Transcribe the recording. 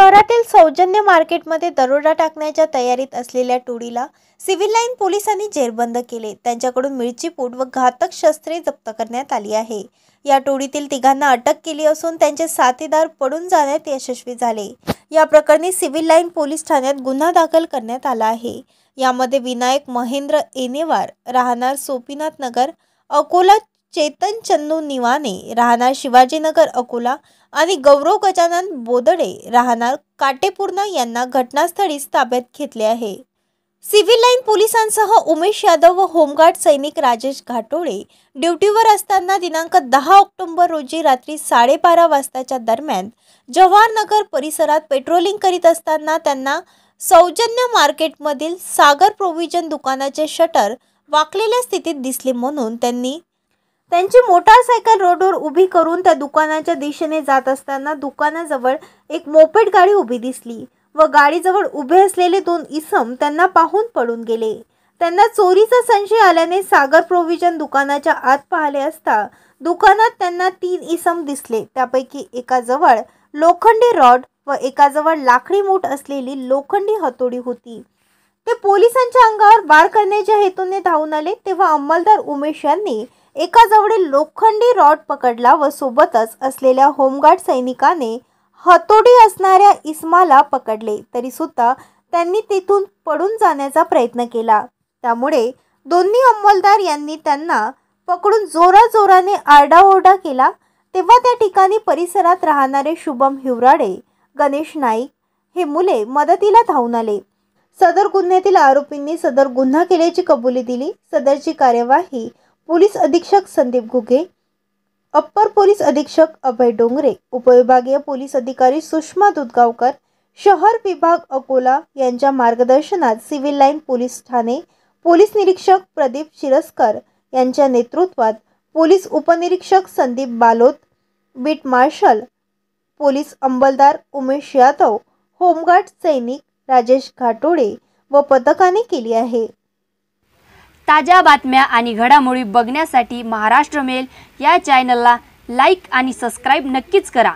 शहरातील सौजन्य मार्केटमध्ये दरोडा टाकण्याच्या तयारीत असलेल्या टोळीला सिव्हिल लाईन पोलिसांनी जेरबंद केले त्यांच्याकडून मिरची पूट व घातक शस्त्रे जप्त करण्यात आली आहे या टोळीतील तिघांना अटक केली असून त्यांचे साथीदार पडून जाण्यात यशस्वी झाले या प्रकरणी सिव्हिल लाईन पोलीस ठाण्यात गुन्हा दाखल करण्यात आला आहे यामध्ये विनायक महेंद्र एनेवार राहणार सोपीनाथ नगर अकोला चेतन चन्नू निवाने राहणार शिवाजीनगर अकोला आणि गौरव गजानन बोदडे राहणार काटेपूर्णा यांना घटनास्थळी ताब्यात घेतले आहे सिव्हिल लाईन पोलिसांसह उमेश यादव व होमगार्ड सैनिक राजेश घाटोळे ड्युटीवर असताना दिनांक दहा ऑक्टोबर रोजी रात्री साडेबारा वाजताच्या दरम्यान नगर परिसरात पेट्रोलिंग करीत असताना त्यांना सौजन्य मार्केटमधील सागर प्रोव्हिजन दुकानाचे शटर वाकलेल्या स्थितीत दिसले म्हणून त्यांनी त्यांची मोटारसायकल रोडवर उभी करून त्या दुकानाच्या दिशेने जात असताना दुकानाजवळ एक मोपेट गाडी उभी दिसली व गाडीजवळ उभे असलेले दोन इसम त्यांना पाहून पडून गेले त्यांना चोरीचा संशय आल्याने सागर प्रोव्हिजन दुकानाच्या आत पाहिले असता दुकानात त्यांना तीन इसम दिसले त्यापैकी एकाजवळ लोखंडी रॉड व एकाजवळ लाकडी मूठ असलेली लोखंडी हातोडी होती ते पोलिसांच्या अंगावर बार करण्याच्या हेतूने धावून आले तेव्हा अंमलदार उमेश यांनी एका जवळील लोखंडी रॉड पकडला व सोबतच असलेल्या होमगार्ड सैनिकाने हतोडी असणाऱ्या इस्माला पकडले तरी सुद्धा त्यांनी तेथून पडून जाण्याचा प्रयत्न केला त्यामुळे दोन्ही अंमलदार यांनी त्यांना पकडून जोराजोराने आरडाओरडा केला तेव्हा त्या ठिकाणी परिसरात राहणारे शुभम हिवराडे गणेश नाईक हे मुले मदतीला धावून आले सदर गुन्ह्यातील आरोपींनी सदर गुन्हा केल्याची कबुली दिली सदरची कार्यवाही पोलीस अधीक्षक संदीप घुगे अप्पर पोलीस अधीक्षक अभय डोंगरे उपविभागीय पोलीस अधिकारी सुषमा दुधगावकर शहर विभाग अकोला यांच्या मार्गदर्शनात सिव्हिल लाईन पोलीस ठाणे पोलीस निरीक्षक प्रदीप शिरस्कर यांच्या नेतृत्वात पोलीस उपनिरीक्षक Sandeep Balot beat marshal police अंमलदार उमेश यादव होमगार्ड सैनिक राजेश घाटोडे व पथकाने केली आहे ताज्या बातम्या आणि घडामोडी बघण्यासाठी महाराष्ट्र मेल या चॅनलला लाईक आणि सबस्क्राईब नक्कीच करा